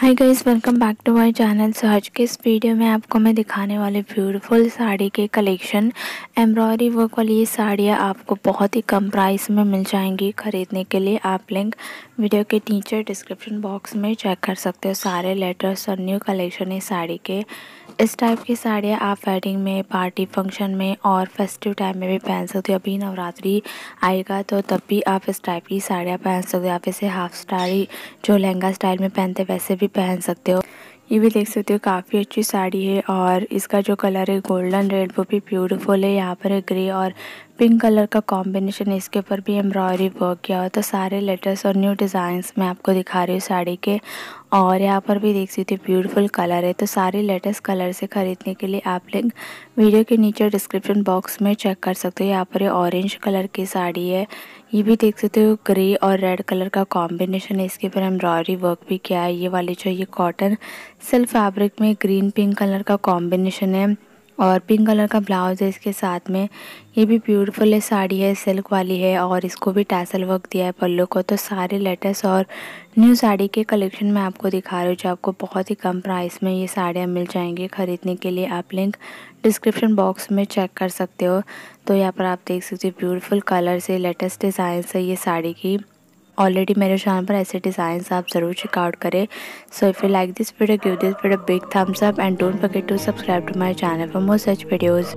hi guys welcome back to my channel so आज के इस वीडियो में आपको मैं दिखाने वाली ब्यूटीफुल साड़ी के कलेक्शन एम्ब्रॉयडरी वर्क वाली ये साड़ियाँ आपको बहुत ही कम प्राइस में मिल जाएंगी ख़रीदने के लिए आप लिंक वीडियो के नीचे डिस्क्रिप्शन बॉक्स में चेक कर सकते हो सारे लेटर्स और न्यू कलेक्शन है साड़ी के इस टाइप की साड़ियाँ आप वेडिंग में पार्टी फंक्शन में और फेस्टिव टाइम में भी पहन सकते हो अभी नवरात्रि आएगा तो तब भी आप इस टाइप की साड़ियाँ पहन सकते हो आप इसे हाफ स्टारी जो लहंगा स्टाइल में पहनते वैसे भी भी पहन सकते हो ये भी देख सकते हो काफ़ी अच्छी साड़ी है और इसका जो कलर है गोल्डन रेड वो भी ब्यूटीफुल है यहाँ पर है ग्रे और पिंक कलर का कॉम्बिनेशन इसके ऊपर भी एम्ब्रॉयडरी वर्क किया हुआ तो सारे लेटेस्ट और न्यू डिज़ाइंस मैं आपको दिखा रही हूँ साड़ी के और यहाँ पर भी देख सकते हो ब्यूटीफुल कलर है तो सारे लेटेस्ट कलर से खरीदने के लिए आप लिंक वीडियो के नीचे डिस्क्रिप्शन बॉक्स में चेक कर सकते हो यहाँ पर ये ऑरेंज कलर की साड़ी है ये भी देख सकते हो ग्रे और रेड कलर का कॉम्बिनेशन है इसके ऊपर एम्ब्रॉयडरी वर्क भी किया है ये वाली जो ये कॉटन सिल्क फैब्रिक में ग्रीन पिंक कलर का कॉम्बिनेशन है और पिंक कलर का ब्लाउज है इसके साथ में ये भी ब्यूटीफुल है साड़ी है सिल्क वाली है और इसको भी टैसल वर्क दिया है पल्लू को तो सारे लेटेस्ट और न्यू साड़ी के कलेक्शन मैं आपको दिखा रही हूँ जो आपको बहुत ही कम प्राइस में ये साड़ियाँ मिल जाएंगी ख़रीदने के लिए आप लिंक डिस्क्रिप्शन बॉक्स में चेक कर सकते हो तो यहाँ पर आप देख सकते हो ब्यूटीफुल कलर से लेटेस्ट डिज़ाइन से ये साड़ी की ऑलरेडी मेरे चैनल पर ऐसे डिजाइन आप ज़रूर चेकआउट करें so if you like this video give this video big thumbs up and don't forget to subscribe to my channel for more such videos